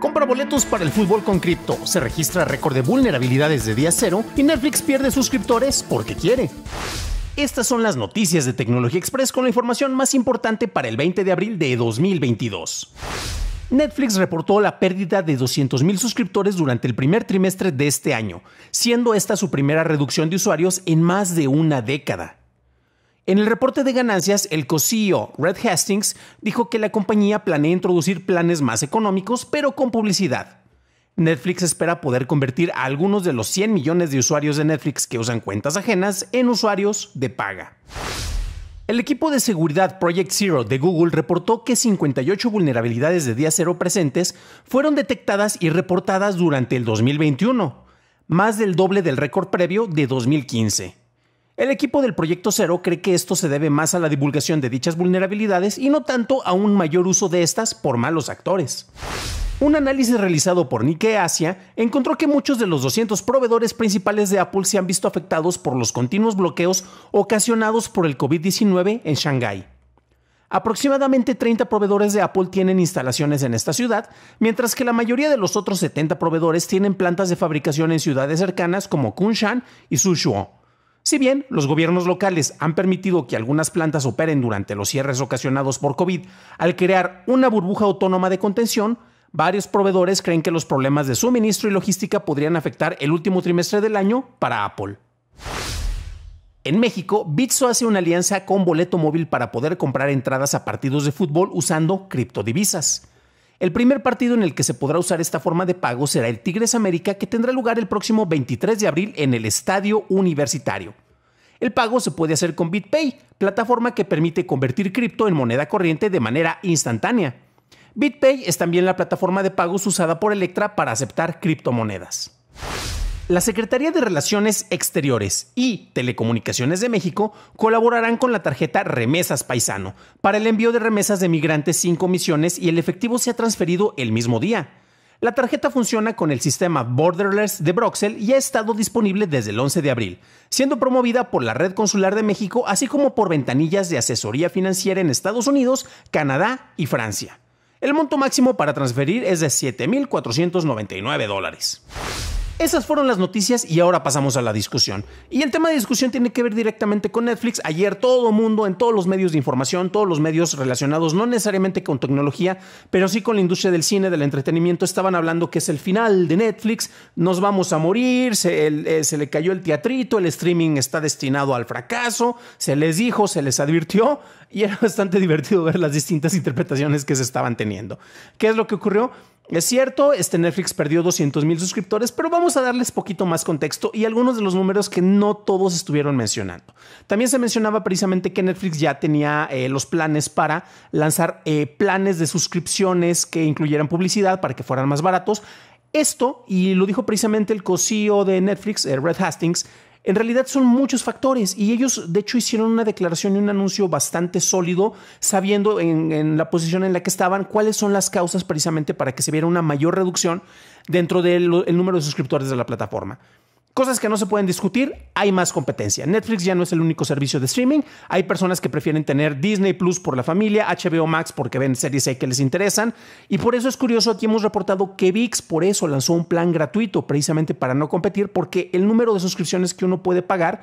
Compra boletos para el fútbol con cripto, se registra récord de vulnerabilidades de día cero y Netflix pierde suscriptores porque quiere. Estas son las noticias de Tecnología Express con la información más importante para el 20 de abril de 2022. Netflix reportó la pérdida de 200.000 suscriptores durante el primer trimestre de este año, siendo esta su primera reducción de usuarios en más de una década. En el reporte de ganancias, el co-CEO, Red Hastings dijo que la compañía planea introducir planes más económicos, pero con publicidad. Netflix espera poder convertir a algunos de los 100 millones de usuarios de Netflix que usan cuentas ajenas en usuarios de paga. El equipo de seguridad Project Zero de Google reportó que 58 vulnerabilidades de día cero presentes fueron detectadas y reportadas durante el 2021, más del doble del récord previo de 2015. El equipo del Proyecto Cero cree que esto se debe más a la divulgación de dichas vulnerabilidades y no tanto a un mayor uso de estas por malos actores. Un análisis realizado por Nike Asia encontró que muchos de los 200 proveedores principales de Apple se han visto afectados por los continuos bloqueos ocasionados por el COVID-19 en Shanghái. Aproximadamente 30 proveedores de Apple tienen instalaciones en esta ciudad, mientras que la mayoría de los otros 70 proveedores tienen plantas de fabricación en ciudades cercanas como Kunshan y Suzhou. Si bien los gobiernos locales han permitido que algunas plantas operen durante los cierres ocasionados por COVID, al crear una burbuja autónoma de contención, varios proveedores creen que los problemas de suministro y logística podrían afectar el último trimestre del año para Apple. En México, Bitso hace una alianza con Boleto Móvil para poder comprar entradas a partidos de fútbol usando criptodivisas. El primer partido en el que se podrá usar esta forma de pago será el Tigres América que tendrá lugar el próximo 23 de abril en el Estadio Universitario. El pago se puede hacer con BitPay, plataforma que permite convertir cripto en moneda corriente de manera instantánea. BitPay es también la plataforma de pagos usada por Electra para aceptar criptomonedas. La Secretaría de Relaciones Exteriores y Telecomunicaciones de México colaborarán con la tarjeta Remesas Paisano para el envío de remesas de migrantes sin comisiones y el efectivo se ha transferido el mismo día. La tarjeta funciona con el sistema Borderless de Broxel y ha estado disponible desde el 11 de abril, siendo promovida por la Red Consular de México, así como por ventanillas de asesoría financiera en Estados Unidos, Canadá y Francia. El monto máximo para transferir es de 7.499 dólares. Esas fueron las noticias y ahora pasamos a la discusión. Y el tema de discusión tiene que ver directamente con Netflix. Ayer todo mundo, en todos los medios de información, todos los medios relacionados, no necesariamente con tecnología, pero sí con la industria del cine, del entretenimiento, estaban hablando que es el final de Netflix, nos vamos a morir, se, eh, se le cayó el teatrito, el streaming está destinado al fracaso, se les dijo, se les advirtió y era bastante divertido ver las distintas interpretaciones que se estaban teniendo. ¿Qué es lo que ocurrió? Es cierto, este Netflix perdió 200 mil suscriptores, pero vamos a darles poquito más contexto y algunos de los números que no todos estuvieron mencionando. También se mencionaba precisamente que Netflix ya tenía eh, los planes para lanzar eh, planes de suscripciones que incluyeran publicidad para que fueran más baratos. Esto, y lo dijo precisamente el co-CEO de Netflix, eh, Red Hastings, en realidad son muchos factores y ellos de hecho hicieron una declaración y un anuncio bastante sólido, sabiendo en, la posición en la que estaban cuáles son las causas precisamente para que se viera una mayor reducción dentro del número de suscriptores de la plataforma. Cosas que no se pueden discutir, hay más competencia. Netflix ya no es el único servicio de streaming. Hay personas que prefieren tener Disney Plus por la familia, HBO Max porque ven series que les interesan. Y por eso es curioso, aquí hemos reportado que VIX por eso lanzó un plan gratuito, precisamente para no competir, porque el número de suscripciones que uno puede pagar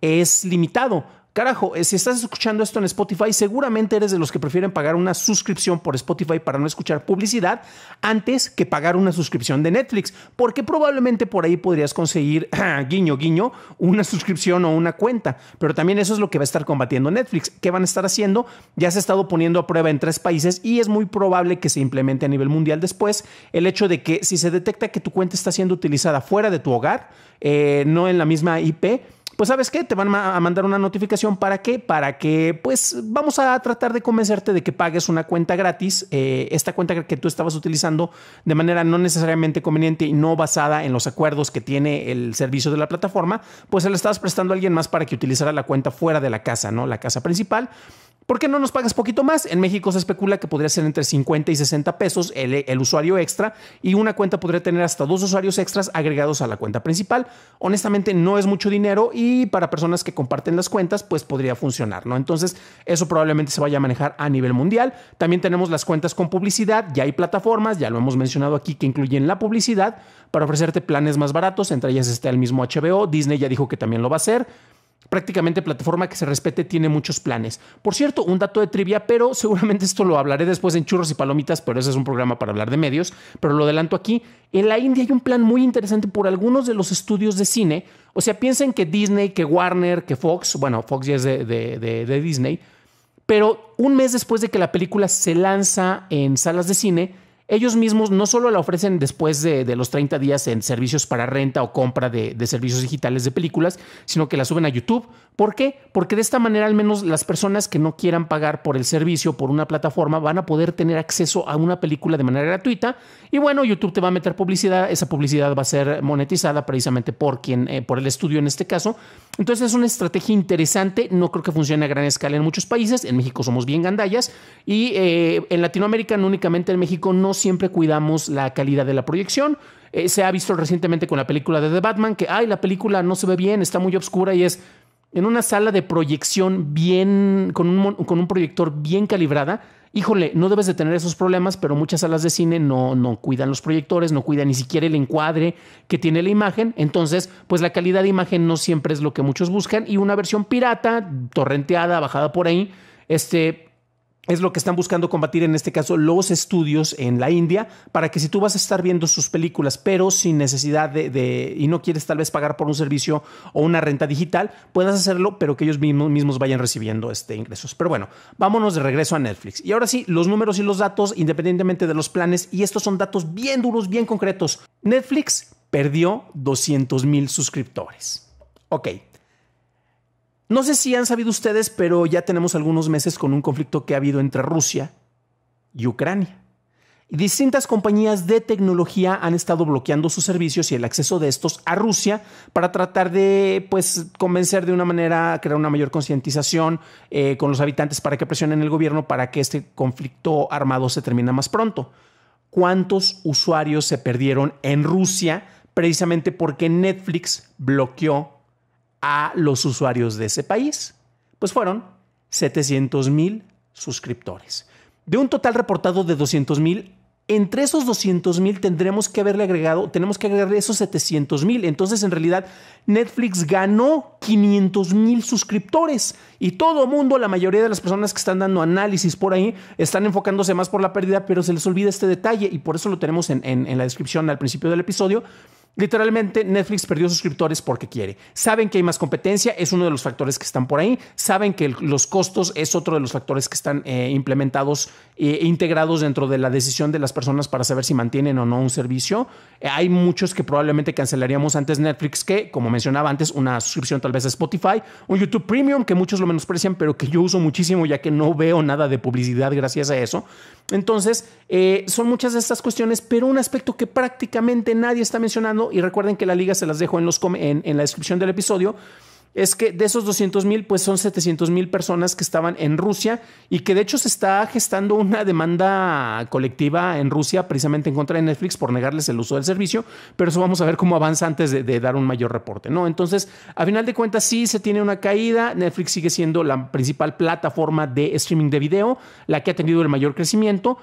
es limitado Carajo, eh, si estás escuchando esto en Spotify, seguramente eres de los que prefieren pagar una suscripción por Spotify para no escuchar publicidad antes que pagar una suscripción de Netflix, porque probablemente por ahí podrías conseguir, ah, guiño, guiño, una suscripción o una cuenta. Pero también eso es lo que va a estar combatiendo Netflix. ¿Qué van a estar haciendo? Ya se ha estado poniendo a prueba en tres países y es muy probable que se implemente a nivel mundial después el hecho de que si se detecta que tu cuenta está siendo utilizada fuera de tu hogar, eh, no en la misma IP, pues sabes qué, te van a mandar una notificación para qué, para que pues vamos a tratar de convencerte de que pagues una cuenta gratis, eh, esta cuenta que tú estabas utilizando de manera no necesariamente conveniente y no basada en los acuerdos que tiene el servicio de la plataforma, pues se la estabas prestando a alguien más para que utilizara la cuenta fuera de la casa, ¿no? La casa principal. ¿Por qué no nos pagas poquito más? En México se especula que podría ser entre 50 y 60 pesos el, el, usuario extra y una cuenta podría tener hasta dos usuarios extras agregados a la cuenta principal. Honestamente no es mucho dinero y y para personas que comparten las cuentas, pues podría funcionar, ¿no? Entonces, eso probablemente se vaya a manejar a nivel mundial. También tenemos las cuentas con publicidad, ya hay plataformas, ya lo hemos mencionado aquí, que incluyen la publicidad para ofrecerte planes más baratos, entre ellas está el mismo HBO, Disney ya dijo que también lo va a hacer prácticamente plataforma que se respete tiene muchos planes. Por cierto, un dato de trivia, pero seguramente esto lo hablaré después en Churros y Palomitas, pero ese es un programa para hablar de medios, pero lo adelanto aquí. En la India hay un plan muy interesante por algunos de los estudios de cine. O sea, piensen que Disney, que Warner, que Fox, bueno, Fox ya es de, de Disney, pero un mes después de que la película se lanza en salas de cine, ellos mismos no solo la ofrecen después de, los 30 días en servicios para renta o compra de servicios digitales de películas, sino que la suben a YouTube, ¿Por qué? Porque de esta manera al menos las personas que no quieran pagar por el servicio, por una plataforma, van a poder tener acceso a una película de manera gratuita. Y bueno, YouTube te va a meter publicidad, esa publicidad va a ser monetizada precisamente por quien, eh, por el estudio en este caso. Entonces es una estrategia interesante, no creo que funcione a gran escala en muchos países, en México somos bien gandallas y eh, en Latinoamérica, no únicamente en México, no siempre cuidamos la calidad de la proyección. Eh, se ha visto recientemente con la película de The Batman que, ay, la película no se ve bien, está muy oscura y es en una sala de proyección bien, con un, con un proyector bien calibrada, híjole, no debes de tener esos problemas, pero muchas salas de cine no, no cuidan los proyectores, no cuidan ni siquiera el encuadre que tiene la imagen. Entonces, pues la calidad de imagen no siempre es lo que muchos buscan. Y una versión pirata, torrenteada, bajada por ahí, este, es lo que están buscando combatir en este caso los estudios en la India para que si tú vas a estar viendo sus películas pero sin necesidad de, y no quieres tal vez pagar por un servicio o una renta digital puedas hacerlo pero que ellos mismos, mismos vayan recibiendo este ingresos pero bueno vámonos de regreso a Netflix y ahora sí los números y los datos independientemente de los planes y estos son datos bien duros bien concretos Netflix perdió 200 mil suscriptores ok no sé si han sabido ustedes, pero ya tenemos algunos meses con un conflicto que ha habido entre Rusia y Ucrania. Y distintas compañías de tecnología han estado bloqueando sus servicios y el acceso de estos a Rusia para tratar de pues, convencer de una manera, crear una mayor concientización eh, con los habitantes para que presionen el gobierno para que este conflicto armado se termine más pronto. ¿Cuántos usuarios se perdieron en Rusia precisamente porque Netflix bloqueó a los usuarios de ese país? Pues fueron 700 mil suscriptores. De un total reportado de 200 mil, entre esos 200 mil tendremos que haberle agregado, tenemos que agregarle esos 700 mil. Entonces, en realidad, Netflix ganó 500 mil suscriptores y todo mundo, la mayoría de las personas que están dando análisis por ahí, están enfocándose más por la pérdida, pero se les olvida este detalle y por eso lo tenemos en, en la descripción al principio del episodio. Literalmente Netflix perdió suscriptores porque quiere. Saben que hay más competencia, es uno de los factores que están por ahí. Saben que los costos es otro de los factores que están eh, implementados eh, e integrados dentro de la decisión de las personas para saber si mantienen o no un servicio. Eh, hay muchos que probablemente cancelaríamos antes Netflix que, como mencionaba antes, una suscripción tal vez a Spotify, un YouTube Premium que muchos lo menosprecian, pero que yo uso muchísimo ya que no veo nada de publicidad gracias a eso. Entonces, son muchas de estas cuestiones, pero un aspecto que prácticamente nadie está mencionando y recuerden que la liga se las dejo en, los en, la descripción del episodio es que de esos 200 mil, pues son 700 mil personas que estaban en Rusia y que de hecho se está gestando una demanda colectiva en Rusia precisamente en contra de Netflix por negarles el uso del servicio, pero eso vamos a ver cómo avanza antes de, de dar un mayor reporte, ¿no? Entonces, a final de cuentas, sí se tiene una caída, Netflix sigue siendo la principal plataforma de streaming de video, la que ha tenido el mayor crecimiento.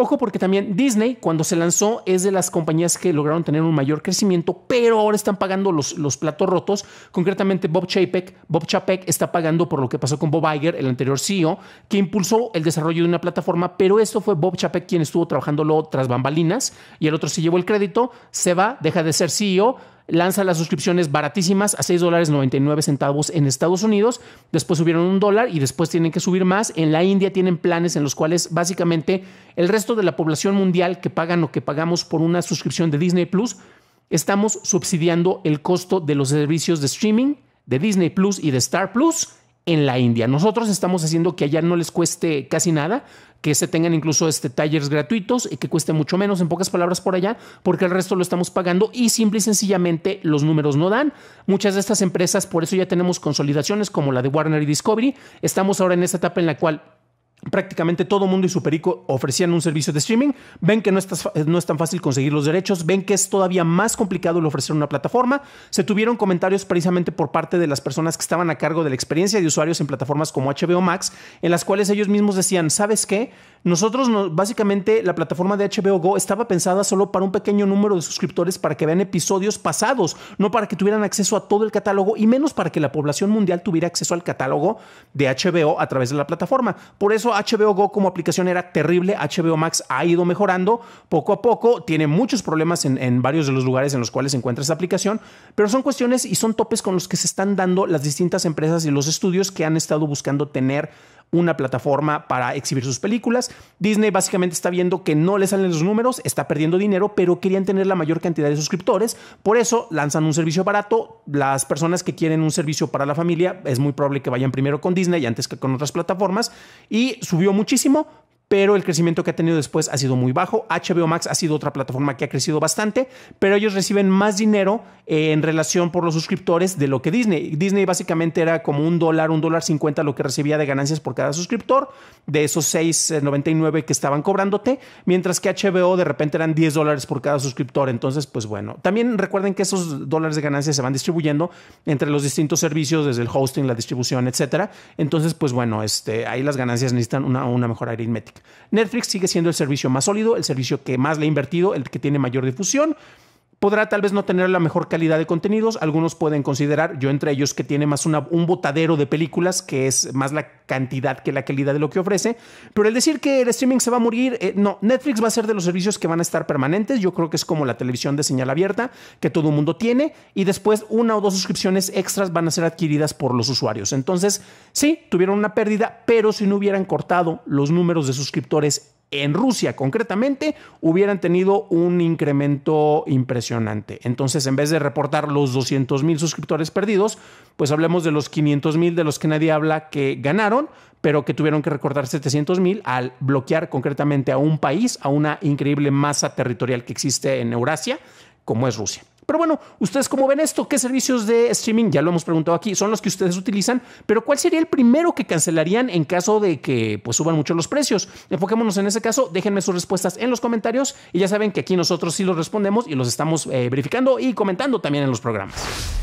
Ojo porque también Disney cuando se lanzó es de las compañías que lograron tener un mayor crecimiento, pero ahora están pagando los, los platos rotos. Concretamente Bob Chapek, Bob Chapek está pagando por lo que pasó con Bob Iger, el anterior CEO, que impulsó el desarrollo de una plataforma, pero esto fue Bob Chapek quien estuvo lo tras bambalinas y el otro se llevó el crédito, se va, deja de ser CEO lanza las suscripciones baratísimas a 6 dólares 99 centavos en Estados Unidos, después subieron un dólar y después tienen que subir más. En la India tienen planes en los cuales básicamente el resto de la población mundial que pagan o que pagamos por una suscripción de Disney Plus, estamos subsidiando el costo de los servicios de streaming de Disney Plus y de Star Plus en la India. Nosotros estamos haciendo que allá no les cueste casi nada, que se tengan incluso este, talleres gratuitos y que cueste mucho menos, en pocas palabras, por allá, porque el resto lo estamos pagando y simple y sencillamente los números no dan. Muchas de estas empresas, por eso ya tenemos consolidaciones como la de Warner y Discovery. Estamos ahora en esta etapa en la cual prácticamente todo mundo y su perico ofrecían un servicio de streaming. Ven que no, es tan fácil conseguir los derechos, ven que es todavía más complicado el ofrecer una plataforma. Se tuvieron comentarios precisamente por parte de las personas que estaban a cargo de la experiencia de usuarios en plataformas como HBO Max, en las cuales ellos mismos decían, ¿sabes qué? Nosotros, básicamente, la plataforma de HBO Go estaba pensada solo para un pequeño número de suscriptores para que vean episodios pasados, no para que tuvieran acceso a todo el catálogo y menos para que la población mundial tuviera acceso al catálogo de HBO a través de la plataforma. Por eso HBO Go como aplicación era terrible, HBO Max ha ido mejorando poco a poco, tiene muchos problemas en, varios de los lugares en los cuales se encuentra esa aplicación, pero son cuestiones y son topes con los que se están dando las distintas empresas y los estudios que han estado buscando tener una plataforma para exhibir sus películas. Disney básicamente está viendo que no le salen los números, está perdiendo dinero, pero querían tener la mayor cantidad de suscriptores. Por eso lanzan un servicio barato. Las personas que quieren un servicio para la familia es muy probable que vayan primero con Disney antes que con otras plataformas. Y subió muchísimo, pero el crecimiento que ha tenido después ha sido muy bajo. HBO Max ha sido otra plataforma que ha crecido bastante, pero ellos reciben más dinero eh, en relación por los suscriptores de lo que Disney. Disney básicamente era como un dólar, un dólar cincuenta lo que recibía de ganancias por cada suscriptor, de esos 6.99 eh, que estaban cobrándote, mientras que HBO de repente eran 10 dólares por cada suscriptor. Entonces, pues bueno, también recuerden que esos dólares de ganancias se van distribuyendo entre los distintos servicios, desde el hosting, la distribución, etcétera. Entonces, pues bueno, este, ahí las ganancias necesitan una, una mejor aritmética. Netflix sigue siendo el servicio más sólido, el servicio que más le ha invertido, el que tiene mayor difusión podrá tal vez no tener la mejor calidad de contenidos. Algunos pueden considerar, yo entre ellos, que tiene más un botadero de películas, que es más la cantidad que la calidad de lo que ofrece. Pero el decir que el streaming se va a morir, eh, no, Netflix va a ser de los servicios que van a estar permanentes. Yo creo que es como la televisión de señal abierta, que todo el mundo tiene. Y después una o dos suscripciones extras van a ser adquiridas por los usuarios. Entonces, sí, tuvieron una pérdida, pero si no hubieran cortado los números de suscriptores en Rusia concretamente, hubieran tenido un incremento impresionante. Entonces, en vez de reportar los 200 mil suscriptores perdidos, pues hablemos de los 500 mil de los que nadie habla que ganaron, pero que tuvieron que recortar 700 mil al bloquear concretamente a un país, a una increíble masa territorial que existe en Eurasia, como es Rusia. Pero bueno, ¿ustedes cómo ven esto? ¿Qué servicios de streaming, ya lo hemos preguntado aquí, son los que ustedes utilizan? Pero ¿cuál sería el primero que cancelarían en caso de que pues, suban mucho los precios? Enfoquémonos en ese caso, déjenme sus respuestas en los comentarios y ya saben que aquí nosotros sí los respondemos y los estamos eh, verificando y comentando también en los programas.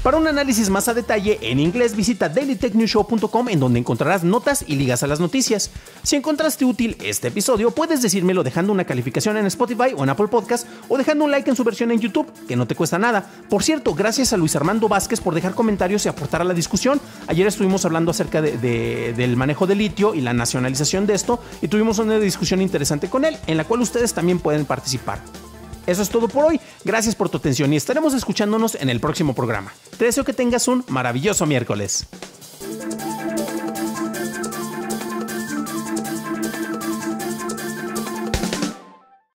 Para un análisis más a detalle en inglés, visita dailytechnewshow.com en donde encontrarás notas y ligas a las noticias. Si encontraste útil este episodio, puedes decírmelo dejando una calificación en Spotify o en Apple Podcast o dejando un like en su versión en YouTube, que no te cuesta nada. Por cierto, gracias a Luis Armando Vázquez por dejar comentarios y aportar a la discusión. Ayer estuvimos hablando acerca del manejo de litio y la nacionalización de esto y tuvimos una discusión interesante con él, en la cual ustedes también pueden participar. Eso es todo por hoy, gracias por tu atención y estaremos escuchándonos en el próximo programa. Te deseo que tengas un maravilloso miércoles.